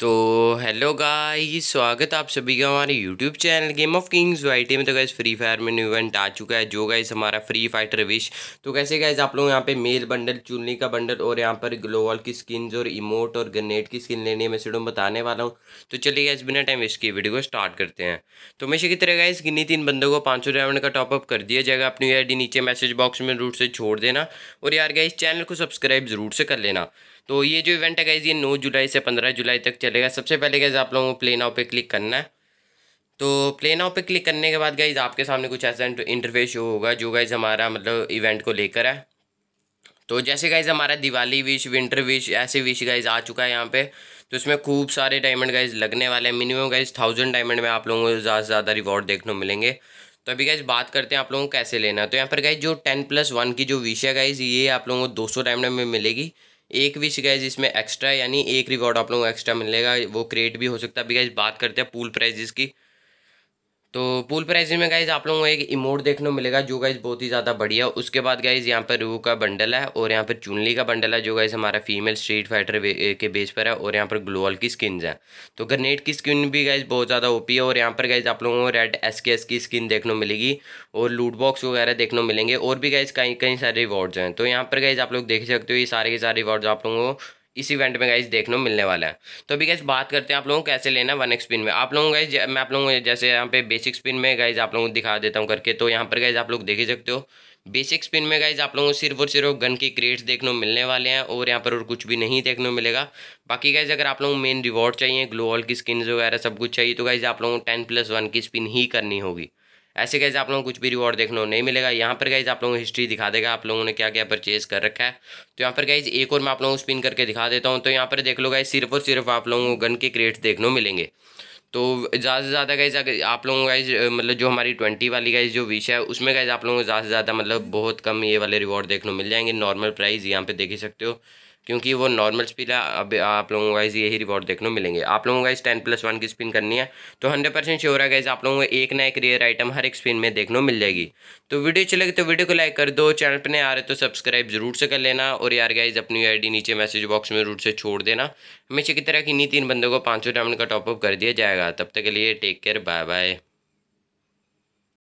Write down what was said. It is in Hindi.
तो हेलो गाइस स्वागत आप सभी का हमारे YouTube channel Game of Kings टी में तो गैस फ्री फायर में न्यू इवेंट आ चुका है जो गैस हमारा फ्री फाइटर विश तो कैसे गैस आप लोग यहाँ पे मेल बंडल चुनली का बंडल और यहाँ पर ग्लोवल की स्किन्स और इमोट और ग्रेनेड की स्किन लेनी है मैं सीडो बताने वाला हूँ तो चलिए गैस बिना टाइम वेस्ट वीडियो को स्टार्ट करते हैं तो हमेशा की तरह गैस गिनी तीन बंदों को पाँच सौ डायमंड का टॉपअप कर दिया जाएगा अपनी आई नीचे मैसेज बॉक्स में रूट से छोड़ देना और यार गैस चैनल को सब्सक्राइब जरूर से कर लेना तो ये जो इवेंट है गैस ये नौ जुलाई से पंद्रह जुलाई तक चलेगा सबसे पहले गैज़ आप लोगों को प्ले नाव पे क्लिक करना है तो प्ले नाव पे क्लिक करने के बाद गाइज आपके सामने कुछ ऐसा इंटरफेस शो होगा जो गाइज हमारा मतलब इवेंट को लेकर है तो जैसे गाइज हमारा दिवाली विश विंटर विश ऐसे विश गाइज आ चुका है यहाँ पे तो इसमें खूब सारे डायमंड गाइज लगने वाले हैं मिनिमम गाइज थाउजेंड डायमंड में आप लोगों को ज़्यादा से ज़्यादा रिवॉर्ड देखने को मिलेंगे तो अभी गाइज बात करते हैं आप लोगों को कैसे लेना है तो यहाँ पर गाइज जो टेन प्लस वन की जो विश है गाइज ये आप लोगों को दो सौ डायमंड में मिलेगी एक विश गैज इसमें एक्स्ट्रा यानी एक रिकॉर्ड आप लोगों को एक्स्ट्रा मिलेगा वो क्रिएट भी हो सकता है अभी गैज बात करते हैं पूल प्राइजेस की तो पूल प्राइसिंग में गाइज आप लोगों को एक इमोट देखने को मिलेगा जो गाइज बहुत ही ज़्यादा बढ़िया उसके बाद गाइज यहाँ पर रू का बंडल है और यहाँ पर चुनली का बंडल है जो गाइज हमारा फीमेल स्ट्रीट फाइटर के बेस पर है और यहाँ पर ग्लोअल की स्किन है तो ग्रनेट की स्किन भी गाइज बहुत ज़्यादा ओपी है और यहाँ पर गाइज आप लोगों को रेड एस के एस की स्किन देखने को मिलेगी और लूट बॉक्स वगैरह देखने को मिलेंगे और भी गाइज कई कई सारे रिवॉर्ड्स हैं तो यहाँ पर गाइज आप लोग देख सकते हो ये सारे के सारे रिवॉर्ड्स आप लोगों को इस इवेंट में गाइज देखने को मिलने वाला है तो अभी गाइज बात करते हैं आप लोगों को कैसे लेना वन एक्स पिन में आप लोगों गाइज मैं आप लोगों को जैसे यहाँ पे बेसिक स्पिन में गाइज आप लोगों को दिखा देता हूँ करके तो यहाँ पर गाइज आप लोग देख ही सकते हो बेसिक स्पिन में गाइज आप लोगों को सिर्फ और सिर्फ गन की क्रेट्स देखने को मिलने वाले हैं और यहाँ पर और कुछ भी नहीं देखने को मिलेगा बाकी गाइज अगर आप लोगों को मेन रिवॉर्ड चाहिए ग्लोअल की स्किन वगैरह सब कुछ चाहिए तो गाइज आप लोगों को टेन प्लस वन की स्पिन ही करनी होगी ऐसे कैसे आप लोगों को कुछ भी रिवॉर्ड देखने को नहीं मिलेगा यहाँ पर गैज आप लोगों को हिस्ट्री दिखा देगा आप लोगों ने क्या क्या परचेज कर रखा है तो यहाँ पर गैज एक और मैं आप लोगों को स्पिन करके दिखा देता हूँ तो यहाँ पर देख लो गैज सिर्फ और सिर्फ आप लोगों को गन के क्रेट्स देखने को मिलेंगे तो ज़्यादा से ज़्यादा गाइज अगर आप लोगों गाइज मतलब जो हमारी ट्वेंटी वाली गाइज जो विश है उसमें गाइज आप लोगों को ज़्यादा से ज़्यादा मतलब बहुत कम ये वाले रिवॉर्ड देखने को मिल जाएंगे नॉर्मल प्राइस यहाँ पे देख ही सकते हो क्योंकि वो नॉर्मल स्पिन है अब आप लोगों को गाइज यही रिवॉर्ड देखने को मिलेंगे आप लोगों को गाइज टेन प्लस वन की स्पिन करनी है तो हंड्रेड परसेंट श्योर है गाइज आप लोगों को एक ना एक रेयर आइटम हर एक स्पिन में देखने को मिल जाएगी तो वीडियो लगी तो वीडियो को लाइक कर दो चैनल पर नहीं आ रहे तो सब्सक्राइब जरूर से कर लेना और यार गाइज अपनी आई नीचे मैसेज बॉक्स में रूट से छोड़ देना हमेशा की तरह किन्हीं तीन बंदों को पाँच सौ डायमंड का टॉपअप कर दिया जाएगा तब तक के लिए टेक केयर बाय बाय